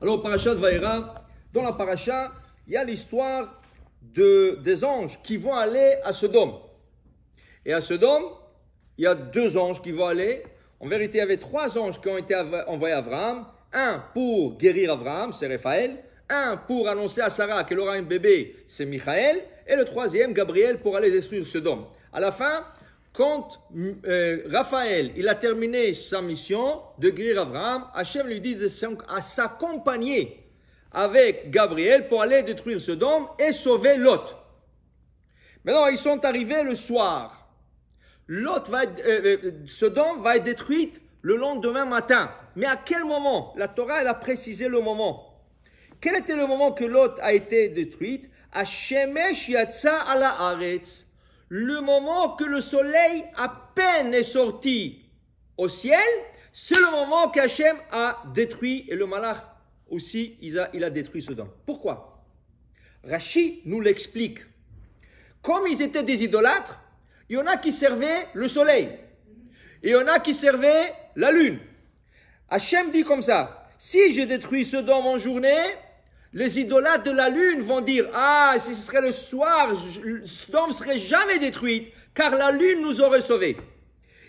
Alors, parachat Vaïra, dans la parachat, il y a l'histoire des anges qui vont aller à Sodome. Et à Sodome, il y a deux anges qui vont aller. En vérité, il y avait trois anges qui ont été envoyés à Abraham. Un pour guérir Abraham, c'est Raphaël. Un pour annoncer à Sarah qu'elle aura un bébé, c'est Michael. Et le troisième, Gabriel, pour aller détruire Sodome. À la fin, quand euh, Raphaël il a terminé sa mission de guérir Abraham, Hachem lui dit de s'accompagner avec Gabriel pour aller détruire Sodome et sauver Lot. Maintenant, ils sont arrivés le soir. Lot va être, euh, euh, va être détruite le lendemain matin. Mais à quel moment La Torah, elle a précisé le moment. Quel était le moment que Lot a été détruite À Shemesh Yatsa à la le moment que le soleil à peine est sorti au ciel, c'est le moment qu'Hachem a détruit et le malach aussi, il a, il a détruit Pourquoi Rachi nous l'explique. Comme ils étaient des idolâtres, il y en a qui servaient le soleil et il y en a qui servaient la lune. Hachem dit comme ça Si je détruis don en journée, les idolâtres de la lune vont dire Ah, si ce serait le soir, Sodome serait jamais détruite, car la lune nous aurait sauvés.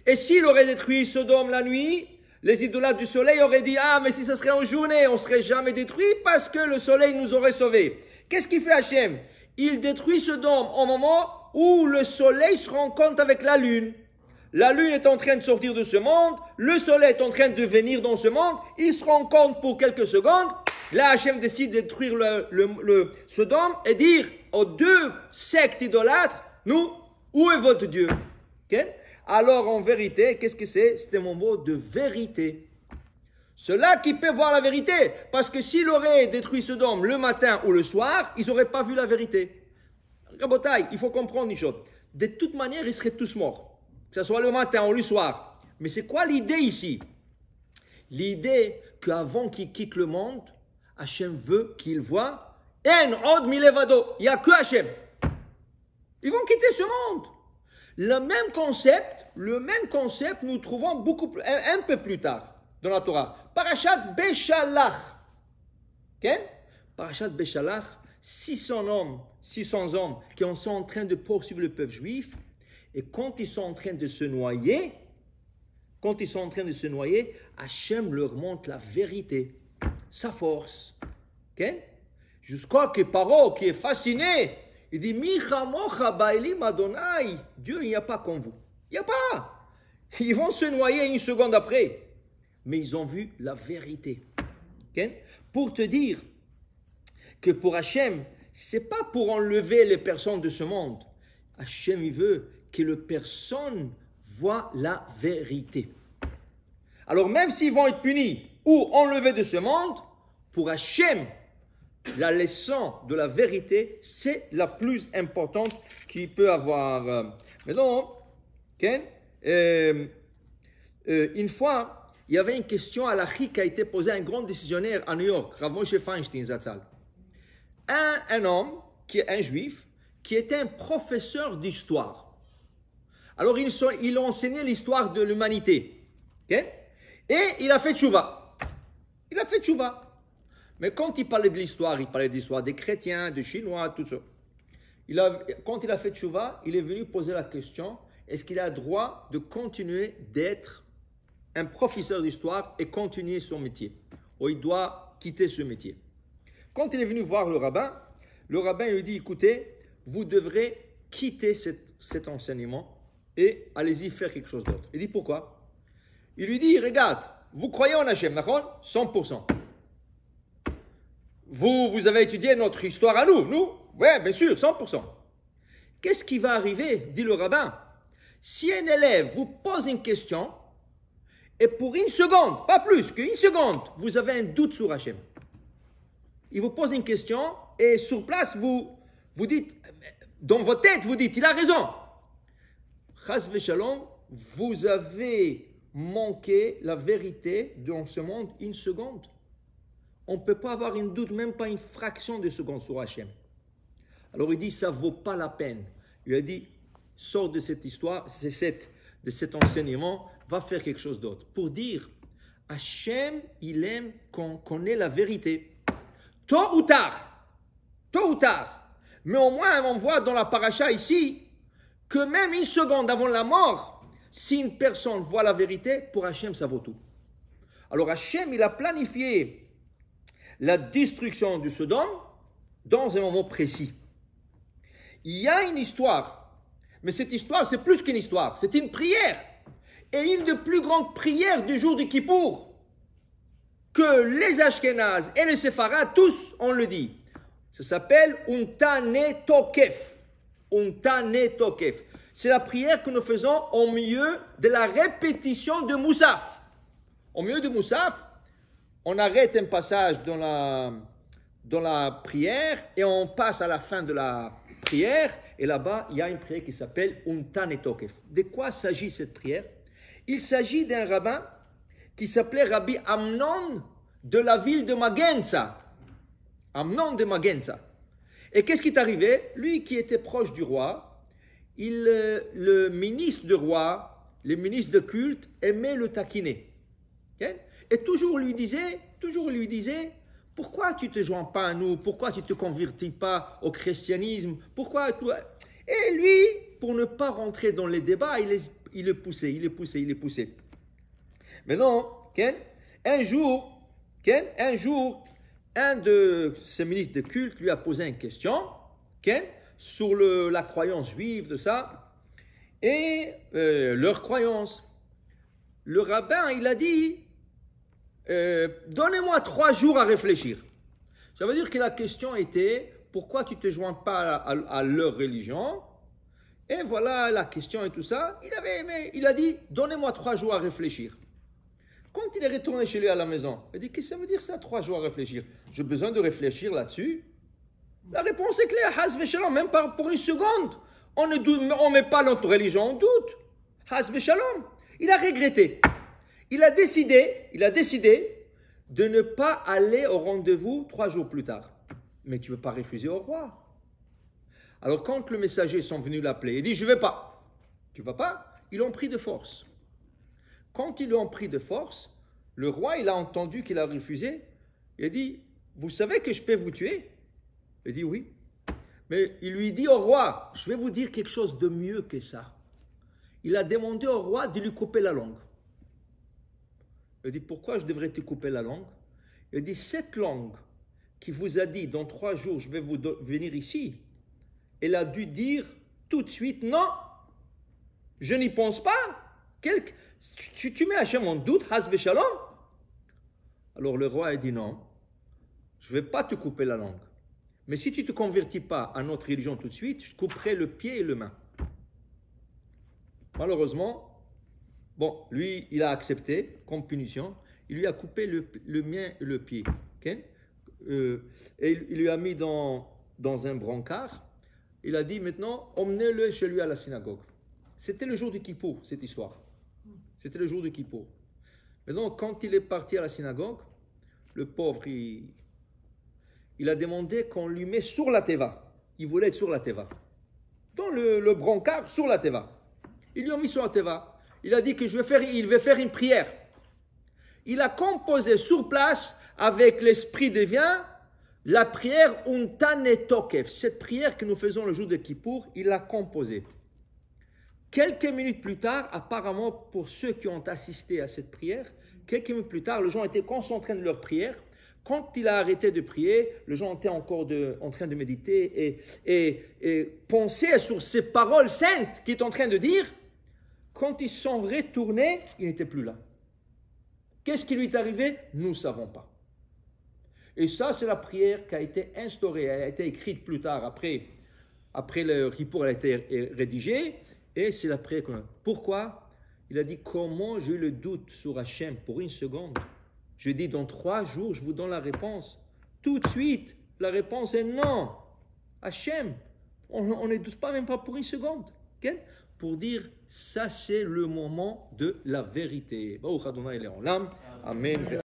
Et s'il aurait détruit Sodome la nuit, les idolâtres du soleil auraient dit Ah, mais si ce serait en journée, on serait jamais détruit parce que le soleil nous aurait sauvés. Qu'est-ce qu'il fait Hachem Il détruit Sodome au moment où le soleil se rencontre avec la lune. La lune est en train de sortir de ce monde, le soleil est en train de venir dans ce monde, ils se rencontrent pour quelques secondes Là, Hachem décide de détruire le, Sodome et dire aux deux sectes idolâtres, nous, où est votre Dieu Alors, en vérité, qu'est-ce que c'est C'est mon mot de vérité. Cela qui peut voir la vérité, parce que s'il aurait détruit Sodome le matin ou le soir, ils n'auraient pas vu la vérité. il faut comprendre une chose. De toute manière, ils seraient tous morts, que ce soit le matin ou le soir. Mais c'est quoi l'idée ici L'idée qu'avant qu'ils quittent le monde, Hachem veut qu'il voit En od Il n'y a que Hachem. Ils vont quitter ce monde. Le même concept, le même concept, nous trouvons beaucoup un, peu plus tard dans la Torah. Parashat Beshalach. Parachat Parashat Beshalach, 600 hommes, 600 hommes qui sont en train de poursuivre le peuple juif. Et quand ils sont en train de se noyer, quand ils sont en train de se noyer, Hachem leur montre la vérité sa force. Okay? Jusqu'à que Paro, qui est fasciné, il dit Micha mocha Dieu, il n'y a pas comme vous. Il n'y a pas. Ils vont se noyer une seconde après. Mais ils ont vu la vérité. Pour te dire que pour Hachem, c'est pas pour enlever les personnes de ce monde. Hachem, il veut que les personnes voient la vérité. Alors même s'ils vont être punis, ou enlever de ce monde, pour Hachem, la leçon de la vérité, c'est la plus importante qu'il peut avoir. Mais donc, euh, euh, une fois, il y avait une question à la qui a été posée à un grand décisionnaire à New York, Rav Moshe Feinstein Zatzal. Un, homme, qui est un juif, qui était un professeur d'histoire. Alors, il, il a enseigné l'histoire de l'humanité. Et il a fait tchouva. Il a fait tchouva. Mais quand il parlait de l'histoire, il parlait de l'histoire des chrétiens, des chinois, tout ça. Il a, quand il a fait tchouva, il est venu poser la question est-ce qu'il a droit de continuer d'être un professeur d'histoire et continuer son métier Ou il doit quitter ce métier Quand il est venu voir le rabbin, le rabbin lui dit écoutez, vous devrez quitter cet, cet enseignement et allez-y faire quelque chose d'autre. Il dit pourquoi Il lui dit regarde, vous croyez en Hachem, d'accord 100%. Vous, vous avez étudié notre histoire à nous, nous Ouais, bien sûr, 100%. Qu'est-ce qui va arriver, dit le rabbin Si un élève vous pose une question, et pour une seconde, pas plus qu'une seconde, vous avez un doute sur Hachem. Il vous pose une question, et sur place, vous, vous dites, dans votre tête, vous dites, il a raison. Chas shalom, vous avez manquer la vérité dans ce monde une seconde. On ne peut pas avoir une doute, même pas une fraction de seconde sur Hachem. Alors il dit, ça vaut pas la peine. Il a dit, sors de cette histoire, de, cet enseignement, va faire quelque chose d'autre. Pour dire, Hachem, il aime qu'on connaît la vérité. Tôt ou tard, tôt ou tard. Mais au moins, on voit dans la paracha ici que même une seconde avant la mort, si une personne voit la vérité, pour Hachem, ça vaut tout. Alors Hachem, il a planifié la destruction du Sodome dans un moment précis. Il y a une histoire, mais cette histoire, c'est plus qu'une histoire, c'est une prière. Et une des plus grandes prières du jour du Kippour, que les Ashkenazes et les Séfarades, tous, on le dit. Ça s'appelle Untane Tokef. Untane Tokef c'est la prière que nous faisons au milieu de la répétition de Moussaf. Au milieu de Moussaf, on arrête un passage dans la, dans la prière et on passe à la fin de la prière. Et là-bas, il y a une prière qui s'appelle Untan et Tokef. De quoi s'agit cette prière Il s'agit d'un rabbin qui s'appelait Rabbi Amnon de la ville de Magenza. Amnon de Magenza. Et qu'est-ce qui est arrivé Lui qui était proche du roi, il, euh, le ministre du roi, le ministre de culte, aimait le taquiner. Et toujours lui disait, toujours lui disait, pourquoi tu te joins pas à nous Pourquoi tu te convertis pas au christianisme Pourquoi toi Et lui, pour ne pas rentrer dans les débats, il est, il poussé, il est poussé, il est poussé. Mais non, un jour, un jour, un de ces ministres de culte lui a posé une question, sur la croyance juive de ça et euh, leur croyance. Le rabbin, il a dit euh, Donnez-moi trois jours à réfléchir. Ça veut dire que la question était Pourquoi tu ne te joins pas à, leur religion Et voilà la question et tout ça. Il, avait, aimé, il a dit Donnez-moi trois jours à réfléchir. Quand il est retourné chez lui à la maison, il a dit Qu'est-ce que ça veut dire ça, trois jours à réfléchir J'ai besoin de réfléchir là-dessus la réponse est claire. Même pour une seconde, on ne met pas notre religion en doute. Il a regretté. Il a décidé, il a décidé de ne pas aller au rendez-vous trois jours plus tard. Mais tu ne peux pas refuser au roi. Alors quand le messager sont venus l'appeler, il dit je ne vais pas. Tu ne vas pas Ils l'ont pris de force. Quand ils l'ont pris de force, le roi il a entendu qu'il a refusé. Il a dit vous savez que je peux vous tuer il dit oui. Mais il lui dit au roi, je vais vous dire quelque chose de mieux que ça. Il a demandé au roi de lui couper la langue. Il dit, pourquoi je devrais te couper la langue Il dit, cette langue qui vous a dit, dans trois jours, je vais vous venir ici, elle a dû dire tout de suite, non, je n'y pense pas. Tu, tu, mets Hachem en doute, Hasbe Shalom. Alors le roi a dit, non, je ne vais pas te couper la langue. Mais si tu ne te convertis pas à notre religion tout de suite, je couperai le pied et le main. Malheureusement, bon, lui, il a accepté comme punition. Il lui a coupé le, le mien, le pied. Euh, et il, lui a mis dans, dans un brancard. Il a dit maintenant, emmenez-le chez lui à la synagogue. C'était le jour du Kippour, cette histoire. C'était le jour du Kippour. Maintenant, quand il est parti à la synagogue, le pauvre, il, il a demandé qu'on lui mette sur la Teva. Il voulait être sur la Teva. Dans le, brancard, sur la Teva. Ils lui ont mis sur la Teva. Il a dit que je vais faire, il faire une prière. Il a composé sur place, avec l'esprit des la prière Untanetokev. Cette prière que nous faisons le jour de Kippour, il l'a composée. Quelques minutes plus tard, apparemment pour ceux qui ont assisté à cette prière, quelques minutes plus tard, les gens étaient concentrés dans leur prière quand il a arrêté de prier, le gens étaient encore en train de méditer et, penser sur ces paroles saintes qu'il est en train de dire. Quand ils sont retournés, il n'était plus là. Qu'est-ce qui lui est arrivé Nous ne savons pas. Et ça, c'est la prière qui a été instaurée, elle a été écrite plus tard, après, après le report, elle a été rédigée, et c'est la prière qu'on a. Pourquoi Il a dit, comment j'ai eu le doute sur Hachem pour une seconde je dis dans trois jours, je vous donne la réponse. Tout de suite, la réponse est non. Hachem, on ne doute pas même pas pour une seconde. Pour dire, sachez le moment de la vérité. Amen.